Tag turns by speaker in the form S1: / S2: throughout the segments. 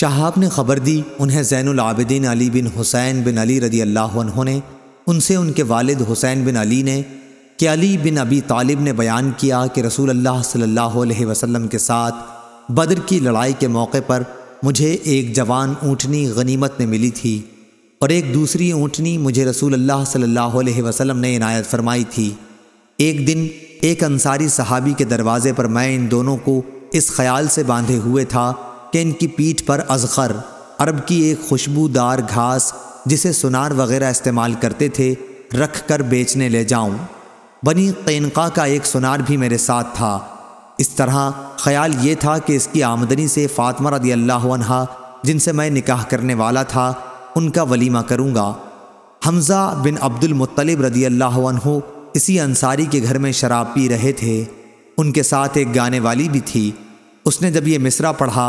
S1: शहाब ने खबर दी उन्हें ज़ैन अली बिन हुसैन बिन अली रदी अल्लाह ने उनसे उनके वालिद हुसैन बिन अली ने कि अली बिन अबी तालिब ने बयान किया कि रसूल अल्लाह सल्लल्लाहु अलैहि वसल्लम के साथ बदर की लड़ाई के मौके पर मुझे एक जवान ऊँटनी गनीमत में मिली थी और एक दूसरी ऊँटनी मुझे रसूल अल्लाह सल्लल्लाहु अलैहि वसल्लम ने इनायत फरमाई थी एक दिन एक अंसारी सहाबी के दरवाज़े पर मैं इन दोनों को इस ख्याल से बांधे हुए था कि इनकी पीठ पर अजखर अरब की एक खुशबूदार घास जिसे सुनार वगैरह इस्तेमाल करते थे रख कर बेचने ले जाऊं। बनी कैनका का एक सुनार भी मेरे साथ था इस तरह ख्याल ये था कि इसकी आमदनी से फ़ातमा रदी अल्लाह जिनसे मैं निकाह करने वाला था उनका वलीमा करूँगा हमज़ा बिन अब्दुलमतलब रदी अल्लाह इसी अंसारी के घर में शराब पी रहे थे उनके साथ एक गाने वाली भी थी उसने जब ये मिसरा पढ़ा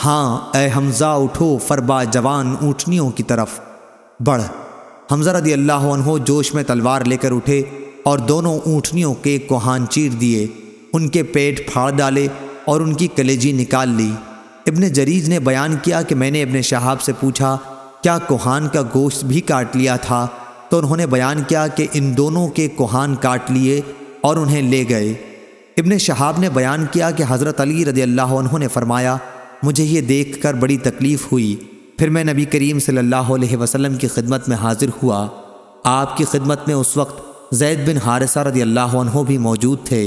S1: हाँ ए हमज़ा उठो फरबा जवान ऊँटनियों की तरफ बढ़ हमज़ा रदी अल्लाह अनहो जोश में तलवार लेकर उठे और दोनों ऊँटनियों के कोहान चीर दिए उनके पेट फाड़ डाले और उनकी कलेजी निकाल ली इबन जरीज ने बयान किया कि मैंने अपने शहाब से पूछा क्या कोहान का गोश्त भी काट लिया था तो उन्होंने बयान किया कि इन दोनों के कोहान काट लिए और उन्हें ले गए इबन शहाब ने बयान किया कि हज़रत अली रदी अल्लाह उन्होंने फरमाया मुझे ये देखकर बड़ी तकलीफ़ हुई फिर मैं नबी करीम सल्लल्लाहु अलैहि वसल्लम की खिदमत में हाजिर हुआ आपकी खिदमत में उस वक्त जैद बिन हारसा रदी अल्लाह भी मौजूद थे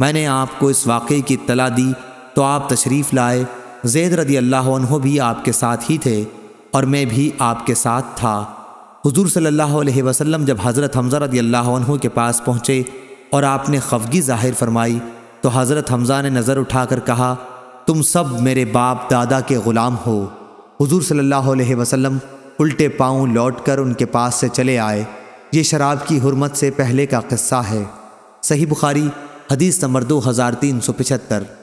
S1: मैंने आपको इस वाक़े की इतला दी तो आप तशरीफ़ लाए जैद रदी अल्लाह भी आपके साथ ही थे और मैं भी आपके साथ था हुजूर सल्लल्लाहु अलैहि वसल्लम जब हज़रत हमज़ा रदी अल्लाह के पास पहुँचे और आपने खफगी ज़ाहिर फरमाई तो हज़रत हमज़ा ने नज़र उठाकर कहा तुम सब मेरे बाप दादा के ग़ुलाम हो हुजूर सल्लल्लाहु अलैहि वसल्लम उल्टे पाँव लौटकर उनके पास से चले आए ये शराब की हरमत से पहले का किस्सा है सही बुखारी हदीस नंबर दो हज़ार तीन सौ पचहत्तर